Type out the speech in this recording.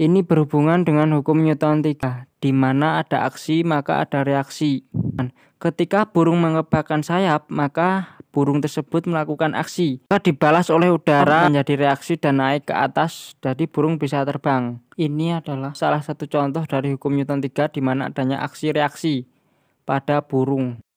Ini berhubungan dengan hukum Newton 3, di mana ada aksi maka ada reaksi. Ketika burung mengepakkan sayap, maka burung tersebut melakukan aksi. Maka dibalas oleh udara menjadi reaksi dan naik ke atas, jadi burung bisa terbang. Ini adalah salah satu contoh dari hukum Newton 3 di mana adanya aksi reaksi pada burung.